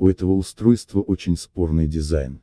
У этого устройства очень спорный дизайн.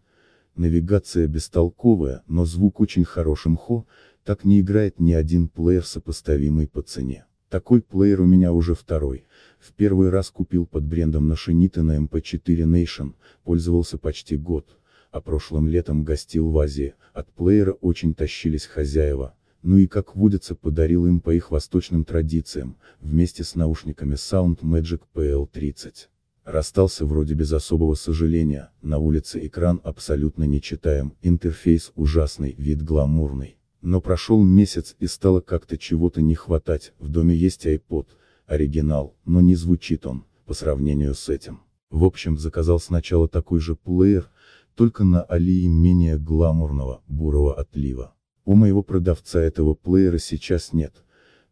Навигация бестолковая, но звук очень хорошим хо, так не играет ни один плеер сопоставимый по цене. Такой плеер у меня уже второй. В первый раз купил под брендом Нашинита на MP4 Nation, пользовался почти год, а прошлым летом гостил в Азии, от плеера очень тащились хозяева, ну и как водится подарил им по их восточным традициям, вместе с наушниками Sound Magic PL30. Расстался вроде без особого сожаления, на улице экран абсолютно нечитаем, интерфейс ужасный, вид гламурный. Но прошел месяц и стало как-то чего-то не хватать, в доме есть iPod, оригинал, но не звучит он, по сравнению с этим. В общем заказал сначала такой же плеер, только на алии менее гламурного, бурого отлива. У моего продавца этого плеера сейчас нет,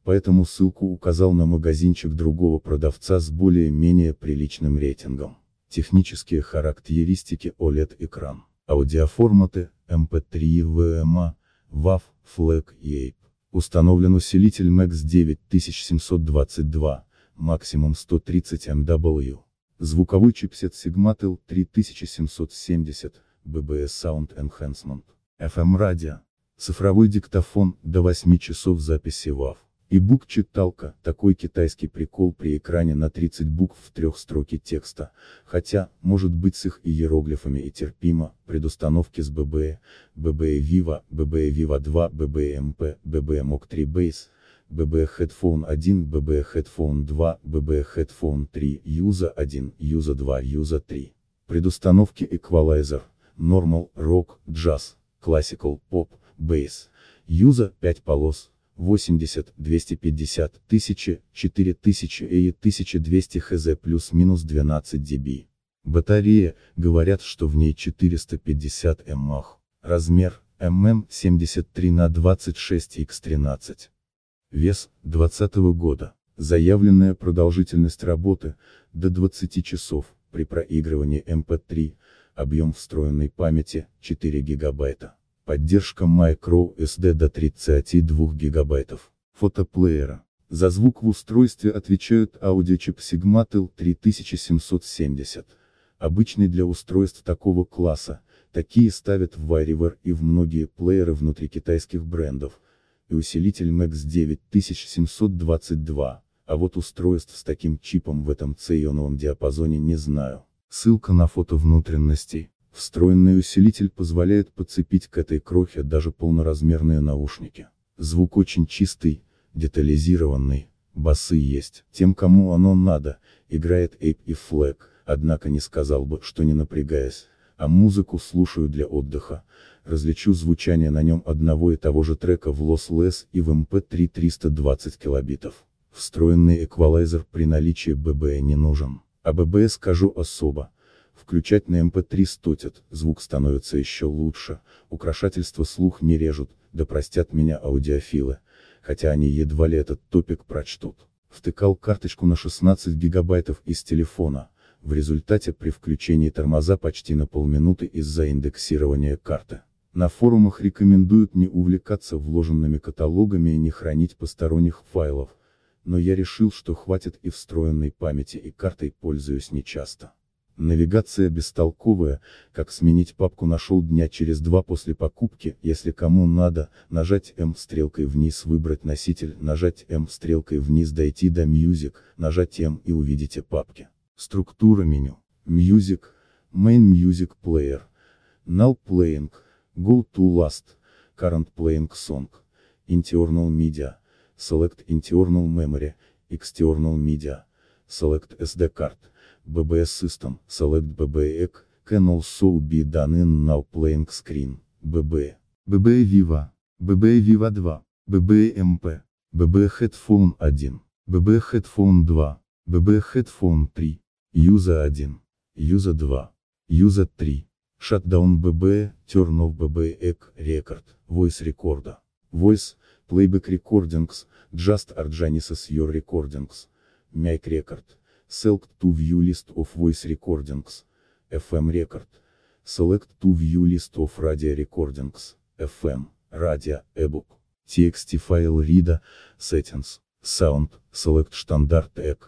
поэтому ссылку указал на магазинчик другого продавца с более-менее приличным рейтингом. Технические характеристики OLED-экран, аудиоформаты, MP3, VMA, WAV, FLAC и e e APE. Установлен усилитель MAX 9722, максимум 130 MW. Звуковой чипсет Sigmatel 3770, BBS Sound Enhancement, FM-радио, цифровой диктофон, до 8 часов записи WAV. Ebook читалка – такой китайский прикол при экране на 30 букв в трех строке текста, хотя, может быть с их иероглифами и терпимо, предустановки с ББЭ, ББЭ Viva, ББЭ Viva 2, ББЭ МП, ББЭ МОК 3 Base, ББЭ Headphone 1, ББЭ Headphone 2, ББЭ Headphone 3, Юза 1, Юза 2, Юза 3. Предустановки Equalizer, Normal, Rock, Jazz, Classical, Pop, Bass, Юза 5 полос, 80, 250, 1000, 4000 и 1200 хз плюс-минус 12 dB. Батарея, говорят, что в ней 450 мАх. Размер, мм 73 на 26 x 13. Вес, 20 года. Заявленная продолжительность работы, до 20 часов, при проигрывании MP3, эм объем встроенной памяти, 4 гигабайта. Поддержка Micro SD до 32 гигабайтов. Фотоплеера. За звук в устройстве отвечают аудиочип Sigmatel 3770. Обычный для устройств такого класса, такие ставят в WarioWare и в многие плееры внутри китайских брендов, и усилитель MAX 9722, а вот устройств с таким чипом в этом c диапазоне не знаю. Ссылка на фото внутренностей. Встроенный усилитель позволяет подцепить к этой крохе даже полноразмерные наушники. Звук очень чистый, детализированный, басы есть. Тем, кому оно надо, играет Эйп и Флэг, однако не сказал бы, что не напрягаясь. А музыку слушаю для отдыха, различу звучание на нем одного и того же трека в Lossless и в MP3 320 килобитов. Встроенный эквалайзер при наличии ББ не нужен. А ББ скажу особо включать на MP3 стотят, звук становится еще лучше, украшательства слух не режут, да простят меня аудиофилы, хотя они едва ли этот топик прочтут. Втыкал карточку на 16 гигабайтов из телефона, в результате при включении тормоза почти на полминуты из-за индексирования карты. На форумах рекомендуют не увлекаться вложенными каталогами и не хранить посторонних файлов, но я решил, что хватит и встроенной памяти и картой пользуюсь нечасто. Навигация бестолковая, как сменить папку нашел дня через два после покупки, если кому надо, нажать M стрелкой вниз выбрать носитель, нажать M стрелкой вниз дойти до Music, нажать M и увидите папки. Структура меню. Music, Main Music Player, Now Playing, Go to Last, Current Playing Song, Internal Media, Select Internal Memory, External Media, Select SD Card. BBS system, select BBEC, can also be done in now playing screen, BB. BB Viva. BB Viva 2. BB MP. BB Headphone 1. BB Headphone 2. BB Headphone 3. User 1. User 2. User 3. Shutdown BB, Turn off BB Record, Voice Recorder. Voice, Playback Recordings, Just Arjanis your Recordings. Mic Record. Select to view list of voice recordings, FM record. Select to view list of radio recordings, FM, radio, ebook, txt file reader, settings, sound, select standard EC,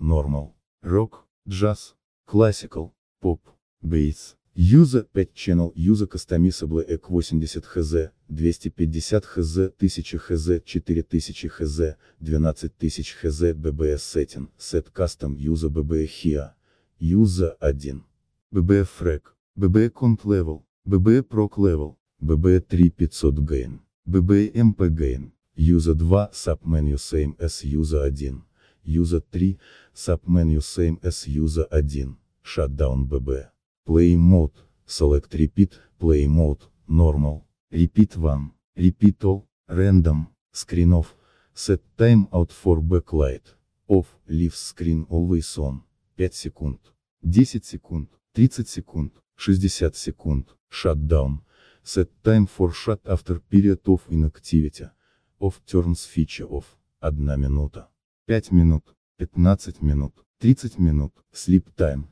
normal, rock, jazz, classical, pop, bass, Юза 5 Channel Юза Кастамисаблы Эк 80 ХЗ, 250 ХЗ, 1000 ХЗ, 4000 ХЗ, 12000 ХЗ ББС Сеттин, Сет Кастом Юза ББ Хиа, Юза 1. ББ Фрэк, ББ Комп Левел, ББ Прок Левел, ББ 3 500 Гейн, ББ МП Гейн, Юза 2 Сабменю Same S Юза 1, Юза 3 Сабменю Same S Юза 1, Шатдаун ББ. Play Mode, Select Repeat, Play Mode, Normal, Repeat One, Repeat All, Random, Screen Off, Set Timeout for Backlight, Off, Leave Screen Always On, 5 секунд, 10 секунд, 30 секунд, 60 секунд, Shutdown, Set Time for Shut After Period of Inactivity, Off Turns Feature Off, 1 минута, 5 минут, 15 минут, 30 минут, Sleep Time,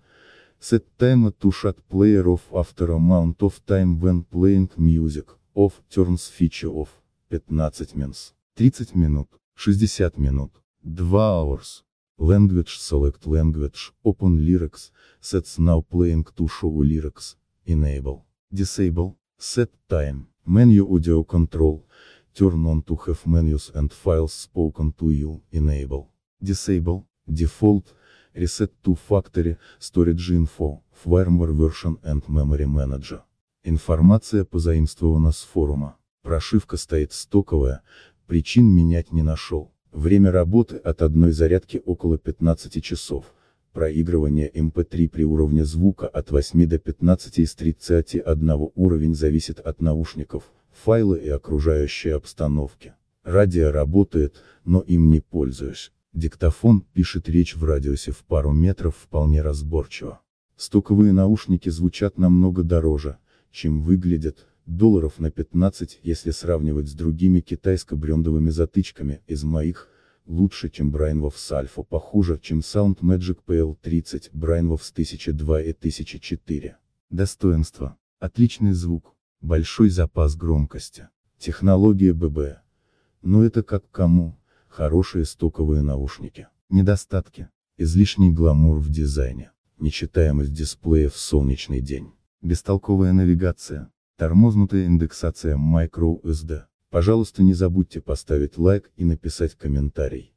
Set time to shut player off after amount of time when playing music. Off turns feature off. 15 minutes. 30 минут. 60 минут. 2 hours. Language select language. Open lyrics. Sets now playing to show lyrics. Enable. Disable. Set time. Menu audio control. Turn on to have menus and files spoken to you. Enable. Disable. Default. Reset to Factory, Storage Info, Firmware Version and Memory Manager. Информация позаимствована с форума. Прошивка стоит стоковая, причин менять не нашел. Время работы от одной зарядки около 15 часов. Проигрывание MP3 эм при уровне звука от 8 до 15 из 31 уровень зависит от наушников, файла и окружающей обстановки. Радио работает, но им не пользуюсь. Диктофон пишет речь в радиусе в пару метров вполне разборчиво. Стоковые наушники звучат намного дороже, чем выглядят, долларов на 15, если сравнивать с другими китайско-брендовыми затычками, из моих, лучше, чем Брайнвов Alpha, похуже, чем Sound Magic PL30, Брайнвов 1002 и 1004. Достоинство. Отличный звук. Большой запас громкости. Технология ББ. Но это как кому, хорошие стоковые наушники. Недостатки. Излишний гламур в дизайне. Нечитаемость дисплея в солнечный день. Бестолковая навигация. Тормознутая индексация microSD. Пожалуйста не забудьте поставить лайк и написать комментарий.